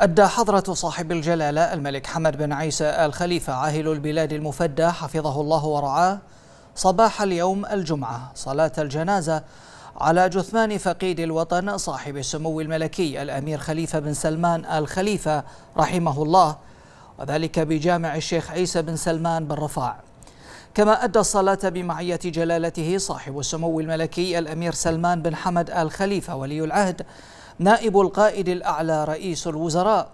أدى حضرة صاحب الجلالة الملك حمد بن عيسى آل خليفة عاهل البلاد المفدى حفظه الله ورعاه صباح اليوم الجمعة صلاة الجنازة على جثمان فقيد الوطن صاحب السمو الملكي الأمير خليفة بن سلمان آل خليفة رحمه الله وذلك بجامع الشيخ عيسى بن سلمان بن رفاع كما أدى الصلاة بمعية جلالته صاحب السمو الملكي الأمير سلمان بن حمد آل خليفة ولي العهد نائب القائد الأعلى رئيس الوزراء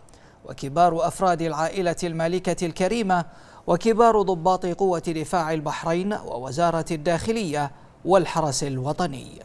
وكبار أفراد العائلة المالكة الكريمة وكبار ضباط قوة دفاع البحرين ووزارة الداخلية والحرس الوطني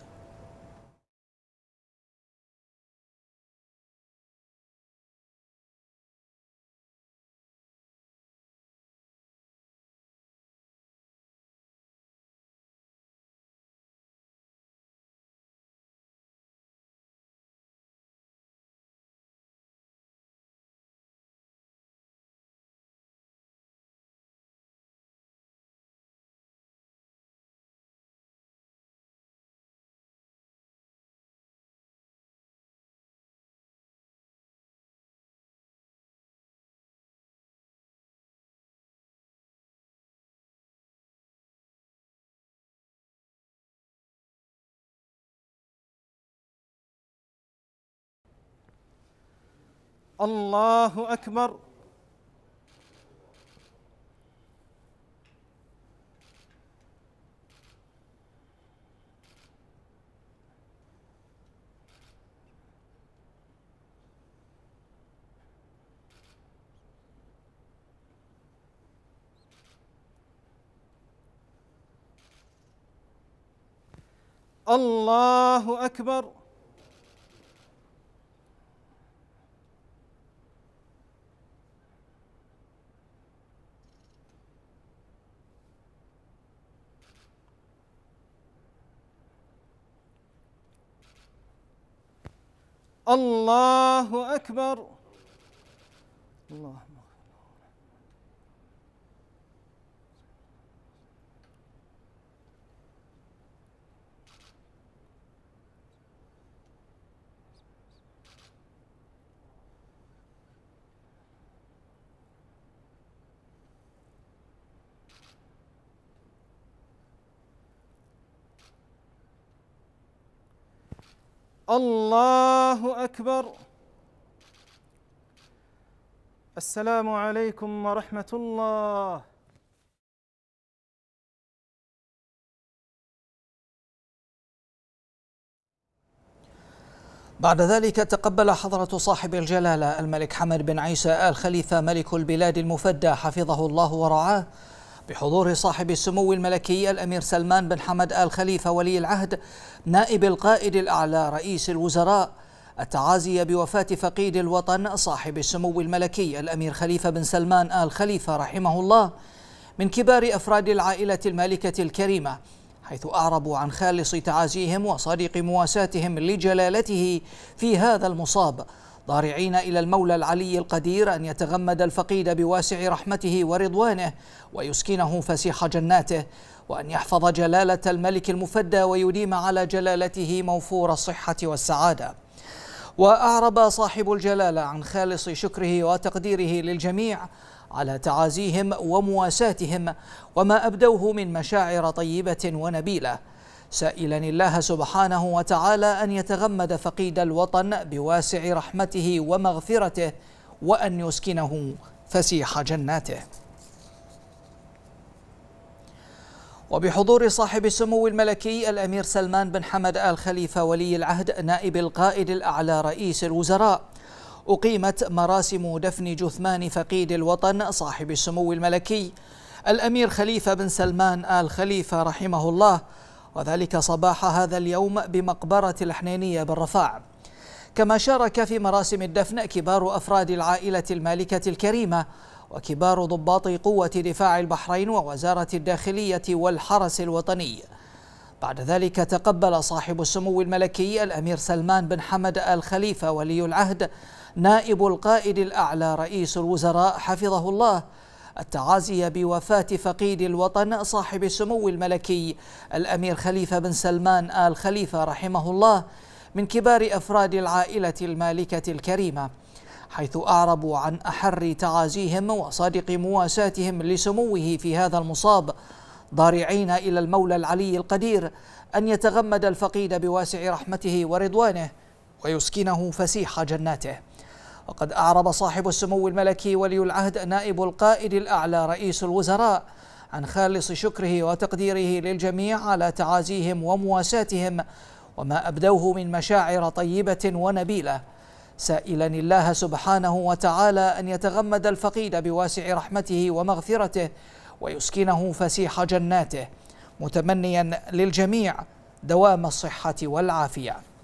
الله أكبر الله أكبر الله أكبر اللهم الله أكبر السلام عليكم ورحمة الله بعد ذلك تقبل حضرة صاحب الجلالة الملك حمد بن عيسى آل خليفة ملك البلاد المفدى حفظه الله ورعاه بحضور صاحب السمو الملكي الأمير سلمان بن حمد آل خليفة ولي العهد نائب القائد الأعلى رئيس الوزراء التعازي بوفاة فقيد الوطن صاحب السمو الملكي الأمير خليفة بن سلمان آل خليفة رحمه الله من كبار أفراد العائلة المالكة الكريمة حيث أعربوا عن خالص تعازيهم وصديق مواساتهم لجلالته في هذا المصاب ضارعين الى المولى العلي القدير ان يتغمد الفقيد بواسع رحمته ورضوانه ويسكنه فسيح جناته وان يحفظ جلاله الملك المفدى ويديم على جلالته موفور الصحه والسعاده واعرب صاحب الجلاله عن خالص شكره وتقديره للجميع على تعازيهم ومواساتهم وما ابدوه من مشاعر طيبه ونبيله سائلا الله سبحانه وتعالى ان يتغمد فقيد الوطن بواسع رحمته ومغفرته وان يسكنه فسيح جناته وبحضور صاحب السمو الملكي الامير سلمان بن حمد ال خليفه ولي العهد نائب القائد الاعلى رئيس الوزراء اقيمت مراسم دفن جثمان فقيد الوطن صاحب السمو الملكي الامير خليفه بن سلمان ال خليفه رحمه الله وذلك صباح هذا اليوم بمقبرة الحنينية بالرفاع كما شارك في مراسم الدفن كبار أفراد العائلة المالكة الكريمة وكبار ضباط قوة دفاع البحرين ووزارة الداخلية والحرس الوطني بعد ذلك تقبل صاحب السمو الملكي الأمير سلمان بن حمد آل خليفة ولي العهد نائب القائد الأعلى رئيس الوزراء حفظه الله التعازي بوفاة فقيد الوطن صاحب السمو الملكي الأمير خليفة بن سلمان آل خليفة رحمه الله من كبار أفراد العائلة المالكة الكريمة حيث أعربوا عن أحر تعازيهم وصادق مواساتهم لسموه في هذا المصاب ضارعين إلى المولى العلي القدير أن يتغمد الفقيد بواسع رحمته ورضوانه ويسكنه فسيح جناته وقد أعرب صاحب السمو الملكي ولي العهد نائب القائد الأعلى رئيس الوزراء عن خالص شكره وتقديره للجميع على تعازيهم ومواساتهم وما أبدوه من مشاعر طيبة ونبيلة سائلا الله سبحانه وتعالى أن يتغمد الفقيد بواسع رحمته ومغفرته ويسكنه فسيح جناته متمنيا للجميع دوام الصحة والعافية